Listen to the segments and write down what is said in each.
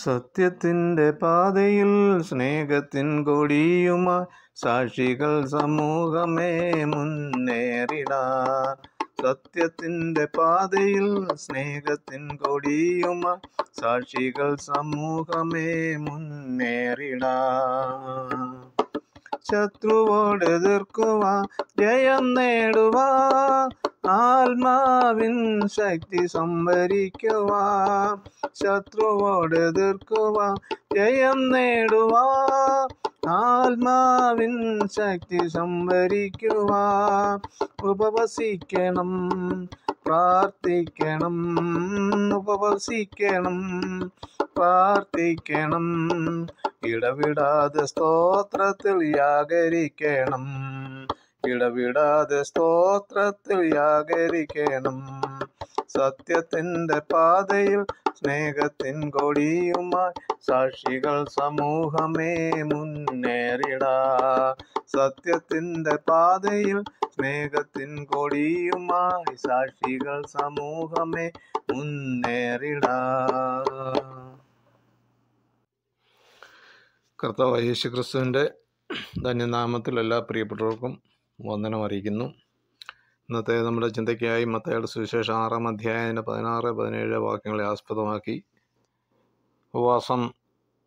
സത്യത്തിൻ്റെ പാതയിൽ സ്നേഹത്തിൻ കൊടിയുമായി സാക്ഷികൾ സമൂഹമേ മുന്നേറിട സത്യത്തിൻ്റെ പാതയിൽ സ്നേഹത്തിൻ കൊടിയുമായി സാക്ഷികൾ സമൂഹമേ മുന്നേറിട ശത്രുവോട് എതിർക്കുവാ ജയം നേടുവാ ആത്മാവിൻ ശക്തി സംഭരിക്കുവാ ശത്രുവോട് എതിർക്കുവാ ജയം നേടുവാ ആത്മാവിൻ ശക്തി സംഭരിക്കുവാ ഉപവസിക്കണം പ്രാർത്ഥിക്കണം ഉപവസിക്കണം പ്രാർത്ഥിക്കണം ഇടവിടാതെ സ്തോത്രത്തിൽ യാഗരിക്കണം ഇടവിടാതെ സ്തോത്രത്തിൽ യാഗരിക്കണം സത്യത്തിൻ്റെ പാതയിൽ സ്നേഹത്തിൻ കൊടിയുമായി സാക്ഷികൾ സമൂഹമേ മുന്നേറിടാ സത്യത്തിൻ്റെ പാതയിൽ സ്നേഹത്തിൻ കൊടിയുമായി സാക്ഷികൾ സമൂഹമേ മുന്നേറിടാ കർത്താവ് യേശുക്രിസ്തുവിൻ്റെ ധന്യനാമത്തിലെല്ലാ എല്ലാ പ്രിയപ്പെട്ടവർക്കും വന്ദനം അറിയിക്കുന്നു ഇന്നത്തെ നമ്മുടെ ചിന്തയ്ക്കായി മത്തയുടെ സുവിശേഷം ആറാം അധ്യായത്തിൻ്റെ പതിനാറ് പതിനേഴ് വാക്യങ്ങളെ ആസ്പദമാക്കി ഉപവാസം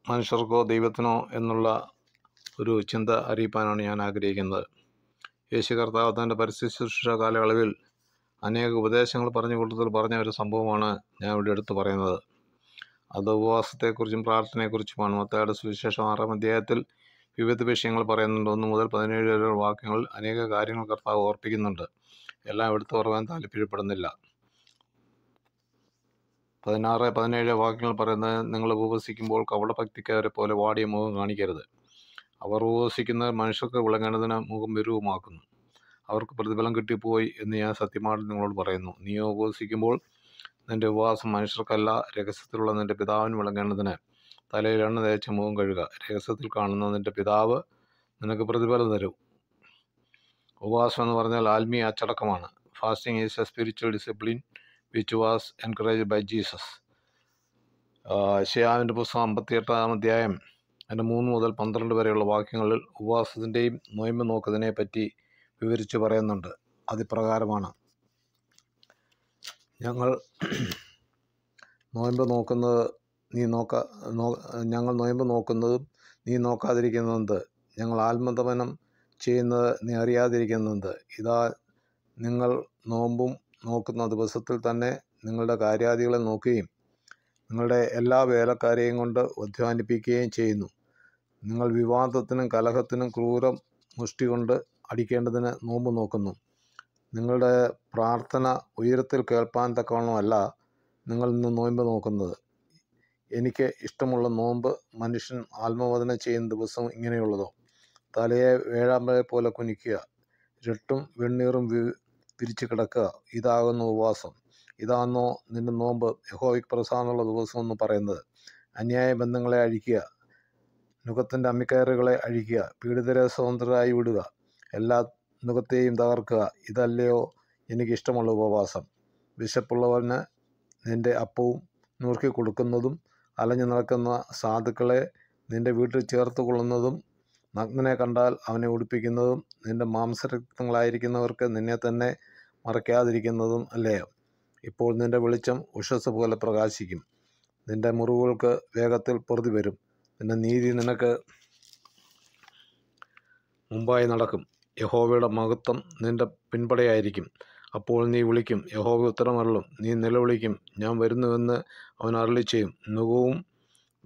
മനുഷ്യർക്കോ ദൈവത്തിനോ എന്നുള്ള ഒരു ചിന്ത അറിയിപ്പാനാണ് ഞാൻ ആഗ്രഹിക്കുന്നത് യേശു കർത്താവ് തൻ്റെ പരിസ്ഥിതി ശുശ്രൂഷ കാലയളവിൽ അനേക ഉപദേശങ്ങൾ പറഞ്ഞു കൂട്ടത്തിൽ പറഞ്ഞ ഒരു സംഭവമാണ് ഞാൻ ഇവിടെ എടുത്തു പറയുന്നത് അത് ഉപവാസത്തെക്കുറിച്ചും പ്രാർത്ഥനയെക്കുറിച്ചുമാണ് മത്തയുടെ സുവിശേഷം ആറാം അധ്യായത്തിൽ വിവിധ വിഷയങ്ങൾ പറയുന്നുണ്ട് ഒന്ന് മുതൽ പതിനേഴ് വരെ വാക്യങ്ങളിൽ അനേക കാര്യങ്ങൾ കർത്താവ് ഓർപ്പിക്കുന്നുണ്ട് എല്ലാം എടുത്തു പറയാൻ താല്പര്യപ്പെടുന്നില്ല പതിനാറ് പതിനേഴ് വാക്യങ്ങൾ പറയുന്നത് നിങ്ങൾ ഉപവസിക്കുമ്പോൾ കവളഭക്തിക്കാരെ പോലെ വാടിയ മുഖം കാണിക്കരുത് അവർ ഉപവസിക്കുന്ന മനുഷ്യർക്ക് വിളങ്ങേണ്ടതിന് മുഖം വിരൂപമാക്കുന്നു അവർക്ക് പ്രതിഫലം കിട്ടിപ്പോയി എന്ന് ഞാൻ സത്യമായിട്ട് നിങ്ങളോട് പറയുന്നു നീ ഉപവസിക്കുമ്പോൾ നിന്റെ ഉപവാസം മനുഷ്യർക്കല്ല രഹസ്യത്തിലുള്ള നിന്റെ പിതാവിന് വിളങ്ങേണ്ടതിന് തലയിൽ എണ്ണ തേച്ച് മുഖം കഴുകുക രഹസ്യത്തിൽ കാണുന്ന നിന്റെ പിതാവ് നിനക്ക് പ്രതിഫലം തരും ഉപവാസം എന്ന് പറഞ്ഞാൽ ആത്മീയ അച്ചടക്കമാണ് fasting is a spiritual discipline which was encourage by Jesus ഷിയാവിൻ്റെ പുസ്തകം അമ്പത്തിയെട്ടാം അധ്യായം അതിൻ്റെ മൂന്ന് മുതൽ പന്ത്രണ്ട് വരെയുള്ള വാക്യങ്ങളിൽ ഉപവാസത്തിൻ്റെയും നോയ്മ നോക്കുന്നതിനെ പറ്റി വിവരിച്ച് പറയുന്നുണ്ട് അതിപ്രകാരമാണ് ഞങ്ങൾ നോയമ്പ് നോക്കുന്നത് നീ നോക്ക ഞങ്ങൾ നോയമ്പ് നോക്കുന്നതും നീ നോക്കാതിരിക്കുന്നത് ഞങ്ങൾ ആത്മതപനം ചെയ്യുന്നത് നീ അറിയാതിരിക്കുന്നത് ഇതാ നിങ്ങൾ നോമ്പും നോക്കുന്ന ദിവസത്തിൽ തന്നെ നിങ്ങളുടെ കാര്യാദികളെ നോക്കുകയും നിങ്ങളുടെ എല്ലാ വേലക്കാരെയും കൊണ്ട് അധ്വാനിപ്പിക്കുകയും ചെയ്യുന്നു നിങ്ങൾ വിവാദത്തിനും കലഹത്തിനും ക്രൂരം മുഷ്ടി കൊണ്ട് അടിക്കേണ്ടതിന് നോമ്പ് നോക്കുന്നു നിങ്ങളുടെ പ്രാർത്ഥന ഉയരത്തിൽ കേൾപ്പാൻ തക്കവണ്ണമല്ല നിങ്ങൾ ഇന്ന് നോയമ്പ് നോക്കുന്നത് എനിക്ക് ഇഷ്ടമുള്ള നോമ്പ് മനുഷ്യൻ ആത്മവദന ചെയ്യുന്ന ദിവസം ഇങ്ങനെയുള്ളതോ തലയെ വേഴാമ്പയെ പോലെ കുനിക്കുക രട്ടും വെണ്ണീറും വിരിച്ചു കിടക്കുക ഇതാകുന്നു ഉപവാസം ഇതാണോ നിന്റെ നോമ്പ് യഹോവിക് പ്രസാദമുള്ള ദിവസം എന്ന് പറയുന്നത് അന്യായ ബന്ധങ്ങളെ അഴിക്കുക മുഖത്തിൻ്റെ അമ്മിക്കയറുകളെ അഴിക്കുക പീഡിതരെ സ്വതന്ത്രരായി വിടുക എല്ലാ മുഖത്തെയും തകർക്കുക ഇതല്ലയോ എനിക്കിഷ്ടമുള്ള ഉപവാസം വിശപ്പുള്ളവന് നിൻ്റെ അപ്പവും നുറുക്കി കൊടുക്കുന്നതും അലഞ്ഞു നടക്കുന്ന സാധുക്കളെ നിന്റെ വീട്ടിൽ ചേർത്ത് കൊള്ളുന്നതും നഗ്നനെ കണ്ടാൽ അവനെ ഉടുപ്പിക്കുന്നതും നിന്റെ മാംസരക്തങ്ങളായിരിക്കുന്നവർക്ക് നിന്നെ തന്നെ മറയ്ക്കാതിരിക്കുന്നതും അല്ലേ ഇപ്പോൾ നിന്റെ വെളിച്ചം ഉഷസ് പോലെ പ്രകാശിക്കും നിന്റെ മുറിവുകൾക്ക് വേഗത്തിൽ പൊറുതി വരും നിൻ്റെ നീതി നിനക്ക് മുമ്പായി നടക്കും യഹോവയുടെ മഹത്വം നിന്റെ പിൻപടയായിരിക്കും അപ്പോൾ നീ വിളിക്കും യഹോവ ഉത്തരമരളും നീ നിലവിളിക്കും ഞാൻ വരുന്നുവെന്ന് അവൻ അരളി ചെയ്യും നുഖവും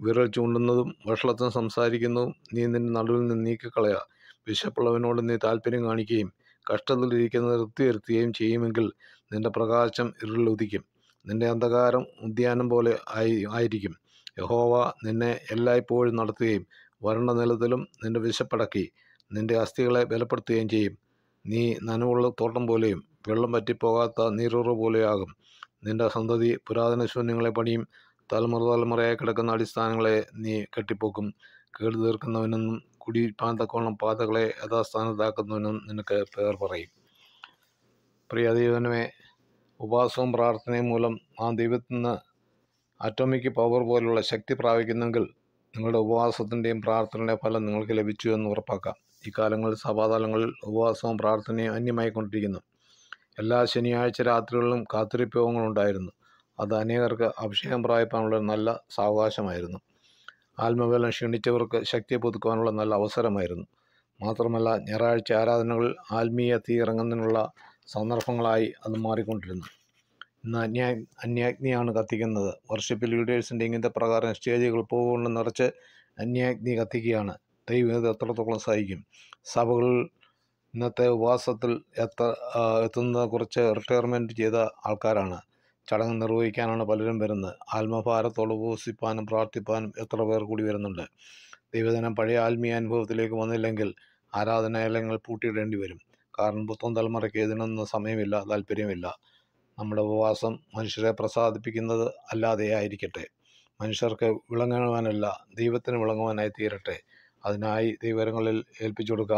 വിരൽ ചൂണ്ടുന്നതും വഷളത്വം സംസാരിക്കുന്നതും നീ നിന്റെ നടുവിൽ നിന്ന് നീക്കിക്കളയുക വിശപ്പുള്ളവനോട് നീ താല്പര്യം കാണിക്കുകയും കഷ്ടത്തിലിരിക്കുന്നത് നിർത്തി വരുത്തുകയും ചെയ്യുമെങ്കിൽ നിന്റെ പ്രകാശം ഇരുളിലുദിക്കും നിന്റെ അന്ധകാരം ഉദ്യാനം പോലെ ആയി ആയിരിക്കും യഹോവ നിന്നെ എല്ലായ്പ്പോഴും നടത്തുകയും വരണ്ട നിലത്തിലും നിന്റെ വിശപ്പടക്കി നിന്റെ അസ്ഥികളെ ബലപ്പെടുത്തുകയും ചെയ്യും നീ നനവുള്ള തോട്ടം പോലെയും വെള്ളം വറ്റിപ്പോകാത്ത നീരുറ പോലെയാകും നിന്റെ സന്തതി പുരാതന ശൂന്യങ്ങളെ പണിയും തലമുറ തലമുറയായി കിടക്കുന്ന അടിസ്ഥാനങ്ങളെ നീ കെട്ടിപ്പോക്കും കേട് തീർക്കുന്നവനെന്നും കുടിപ്പാൻ പാതകളെ യഥാസ്ഥാനത്താക്കുന്നവനും നിനക്ക് പേർ പറയും പ്രിയ ദൈവനുമേ ഉപാസവും പ്രാർത്ഥനയും മൂലം ആ ദൈവത്തിൽ നിന്ന് അറ്റോമിക് പവർ പോലുള്ള ശക്തി പ്രാപിക്കുന്നെങ്കിൽ നിങ്ങളുടെ ഉപവാസത്തിൻ്റെയും പ്രാർത്ഥനയുടെ ഫലം നിങ്ങൾക്ക് ലഭിച്ചു എന്ന് ഉറപ്പാക്കാം ഇക്കാലങ്ങളിൽ സഭാതലങ്ങളിൽ ഉപവാസവും പ്രാർത്ഥനയും അന്യമായി കൊണ്ടിരിക്കുന്നു എല്ലാ ശനിയാഴ്ച രാത്രികളിലും കാത്തിരിപ്പ് യോഗങ്ങളുണ്ടായിരുന്നു അത് അനേകർക്ക് അഭിഷേകം പ്രായപ്പാനുള്ള നല്ല സാവകാശമായിരുന്നു ആത്മബലം ക്ഷീണിച്ചവർക്ക് ശക്തി പുതുക്കുവാനുള്ള നല്ല അവസരമായിരുന്നു മാത്രമല്ല ഞായറാഴ്ച ആരാധനകളിൽ ആത്മീയ തീ ഇറങ്ങുന്നതിനുള്ള സന്ദർഭങ്ങളായി അത് മാറിക്കൊണ്ടിരുന്നു ഇന്ന് അന്യാ അന്യാഗ്നിയാണ് കത്തിക്കുന്നത് വർഷിപ്പിൽ ലീഡേഴ്സിൻ്റെ ഇങ്ങനത്തെ പ്രകാരം സ്റ്റേജുകൾ പൂവുകൊണ്ട് നിറച്ച് അന്യാഗ്നി കത്തിക്കുകയാണ് ദൈവം ഇത് എത്രത്തോളം സഹിക്കും സഭകളിൽ ഇന്നത്തെ ഉപവാസത്തിൽ എത്ര എത്തുന്ന കുറച്ച് റിട്ടയർമെൻറ്റ് ചെയ്ത ആൾക്കാരാണ് ചടങ്ങ് നിർവഹിക്കാനാണ് പലരും വരുന്നത് ആത്മഭാരത്തോട് ഉപസിപ്പാനും പ്രാർത്ഥിപ്പാനും എത്ര പേർ കൂടി വരുന്നുണ്ട് ദൈവദിനം പഴയ ആത്മീയ അനുഭവത്തിലേക്ക് വന്നില്ലെങ്കിൽ ആരാധനാലയങ്ങൾ പൂട്ടിയിടേണ്ടി വരും കാരണം പുത്തൻ തലമുറയ്ക്ക് ഇതിനൊന്നും സമയമില്ല താല്പര്യമില്ല നമ്മുടെ ഉപവാസം മനുഷ്യരെ പ്രസാദിപ്പിക്കുന്നത് അല്ലാതെയായിരിക്കട്ടെ മനുഷ്യർക്ക് വിളങ്ങുവാനല്ല ദൈവത്തിന് വിളങ്ങുവാനായി തീരട്ടെ അതിനായി ദൈവങ്ങളിൽ ഏൽപ്പിച്ചു കൊടുക്കുക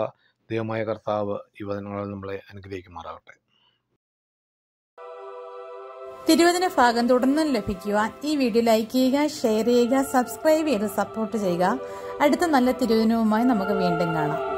ദൈവമായ കർത്താവ് ഈ വചനങ്ങളാൽ നമ്മളെ അനുഗ്രഹിക്കുമാറാകട്ടെ തിരുവചന ഭാഗം തുടർന്നും ലഭിക്കുവാൻ ഈ വീഡിയോ ലൈക്ക് ചെയ്യുക ഷെയർ ചെയ്യുക സബ്സ്ക്രൈബ് ചെയ്ത് സപ്പോർട്ട് ചെയ്യുക അടുത്ത നല്ല തിരുവചനവുമായി നമുക്ക് വീണ്ടും കാണാം